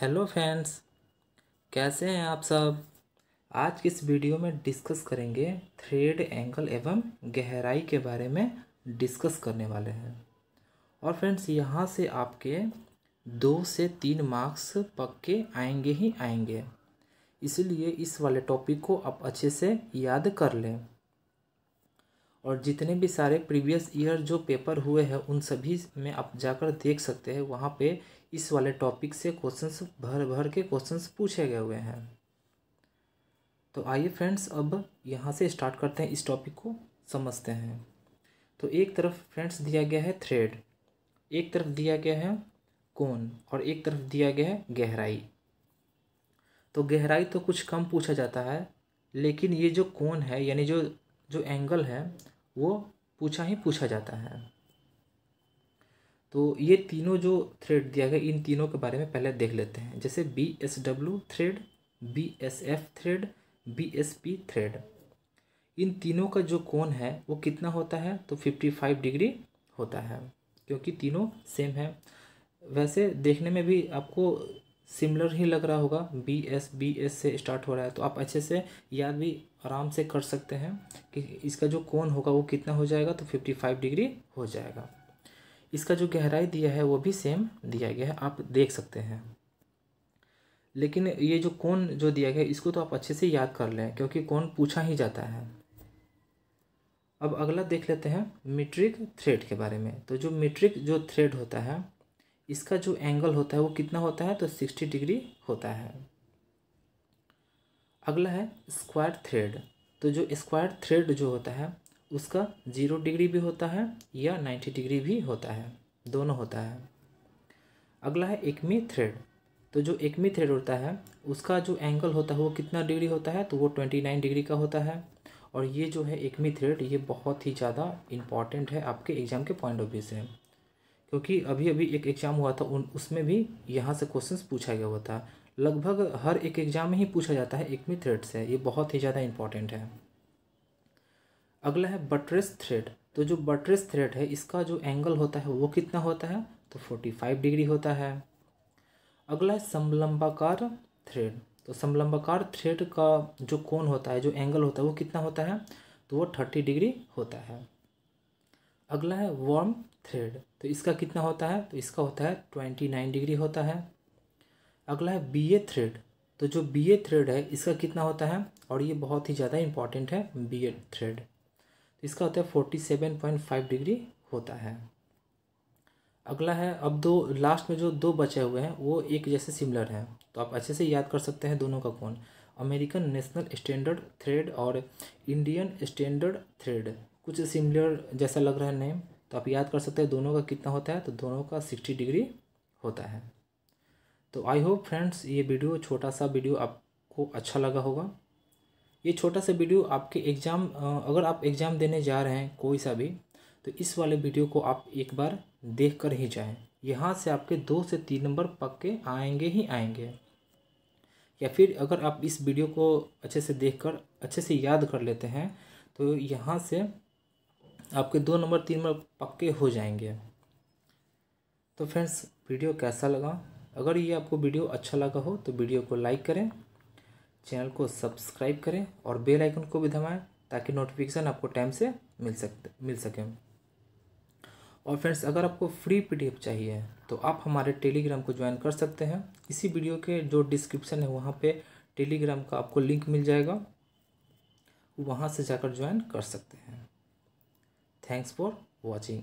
hello friends कैसे हैं आप सब आज की इस वीडियो में डिस्कस करेंगे थ्रेड एंगल एवं गहराई के बारे में डिस्कस करने वाले हैं और फ्रेंड्स यहाँ से आपके दो से तीन मार्क्स पक्के आएंगे ही आएंगे इसलिए इस वाले टॉपिक को आप अच्छे से याद कर लें और जितने भी सारे प्रीवियस ईयर जो पेपर हुए हैं उन सभी में आप जाकर देख सकते हैं वहाँ पे इस वाले टॉपिक से क्वेश्चंस भर भर के क्वेश्चंस पूछे गए हुए हैं तो आइए फ्रेंड्स अब यहाँ से स्टार्ट करते हैं इस टॉपिक को समझते हैं तो एक तरफ फ्रेंड्स दिया गया है थ्रेड एक तरफ दिया गया है कौन और एक तरफ दिया गया है गहराई तो गहराई तो कुछ कम पूछा जाता है लेकिन ये जो कौन है यानी जो जो एंगल है वो पूछा ही पूछा जाता है तो ये तीनों जो थ्रेड दिया गया इन तीनों के बारे में पहले देख लेते हैं जैसे B S W thread B S F thread B S P thread इन तीनों का जो कोण है वो कितना होता है तो फिफ्टी फाइव डिग्री होता है क्योंकि तीनों सेम है वैसे देखने में भी आपको सिमिलर ही लग रहा होगा बी एस बी एस से स्टार्ट हो रहा है तो आप अच्छे से याद भी आराम से कर सकते हैं कि इसका जो कोण होगा वो कितना हो जाएगा तो फिफ्टी फाइव डिग्री हो जाएगा इसका जो गहराई दिया है वो भी सेम दिया गया है आप देख सकते हैं लेकिन ये जो कौन जो दिया गया है इसको तो आप अच्छे से याद कर लें क्योंकि कौन पूछा ही जाता है अब अगला देख लेते हैं मीट्रिक थ्रेड के बारे में तो जो मीट्रिक जो थ्रेड होता है इसका जो एंगल होता है वो कितना होता है तो सिक्सटी डिग्री होता है अगला है स्क्वायर थ्रेड तो जो स्क्वायर थ्रेड जो होता है उसका ज़ीरो डिग्री भी होता है या नाइन्टी डिग्री भी होता है दोनों होता है अगला है एकमी थ्रेड तो जो एकमी थ्रेड होता है उसका जो एंगल होता है वो कितना डिग्री होता है तो वो ट्वेंटी नाइन डिग्री का होता है और ये जो है एकमी थ्रेड ये बहुत ही ज़्यादा इम्पॉर्टेंट है आपके एग्ज़ाम के पॉइंट ऑफ व्यू से क्योंकि अभी अभी एक एग्ज़ाम हुआ था उन उसमें भी यहाँ से क्वेश्चन पूछा गया हुआ था लगभग हर एक एग्ज़ाम में ही पूछा जाता है एकमी थ्रेड से ये बहुत ही ज़्यादा इम्पॉर्टेंट है अगला है बटरेस थ्रेड तो जो बटरेस थ्रेड है इसका जो एंगल होता है वो कितना होता है तो फोर्टी फाइव डिग्री होता है अगला है समलंबाकार थ्रेड तो समलंबाकार थ्रेड का जो कोण होता है जो एंगल होता है वो कितना होता है तो वो थर्टी डिग्री होता है अगला है वॉर्म थ्रेड तो इसका कितना होता है तो इसका होता है ट्वेंटी नाइन डिग्री होता है अगला है बी ए थ्रेड तो जो बी ए थ्रेड है इसका कितना होता है और ये बहुत ही ज़्यादा इम्पॉर्टेंट है बी ए थ्रेड इसका होता है forty seven point five degree होता है अगला है अब दो लास्ट में जो दो बचे हुए हैं वो एक जैसे सिमिलर हैं तो आप अच्छे से याद कर सकते हैं दोनों का कौन अमेरिकन नेशनल स्टैंडर्ड थ्रेड और इंडियन स्टैंडर्ड थ्रेड कुछ सिमिलर जैसा लग रहा है नेम तो आप याद कर सकते हैं दोनों का कितना होता है तो दोनों का सिक्सटी डिग्री होता है तो आई होप फ्रेंड्स ये वीडियो छोटा सा वीडियो आपको अच्छा लगा होगा ये छोटा सा वीडियो आपके एग्ज़ाम अगर आप एग्ज़ाम देने जा रहे हैं कोई सा भी तो इस वाले वीडियो को आप एक बार देख कर ही जाएँ यहाँ से आपके दो से तीन नंबर पक्के आएंगे ही आएंगे या फिर अगर आप इस वीडियो को अच्छे से देख कर अच्छे से याद कर लेते हैं तो यहाँ से आपके दो नंबर तीन नंबर पक्के हो जाएंगे तो फ्रेंड्स वीडियो कैसा लगा अगर ये आपको वीडियो अच्छा लगा हो तो वीडियो को लाइक करें चैनल को सब्सक्राइब करें और बेल आइकन को भी दबाएं ताकि नोटिफिकेशन आपको टाइम से मिल सकते मिल सके और फ्रेंड्स अगर आपको फ्री पीडीएफ चाहिए तो आप हमारे टेलीग्राम को ज्वाइन कर सकते हैं इसी वीडियो के जो डिस्क्रिप्शन है वहाँ पे टेलीग्राम का आपको लिंक मिल जाएगा वहाँ से जाकर ज्वाइन कर सकते हैं थैंक्स फॉर वॉचिंग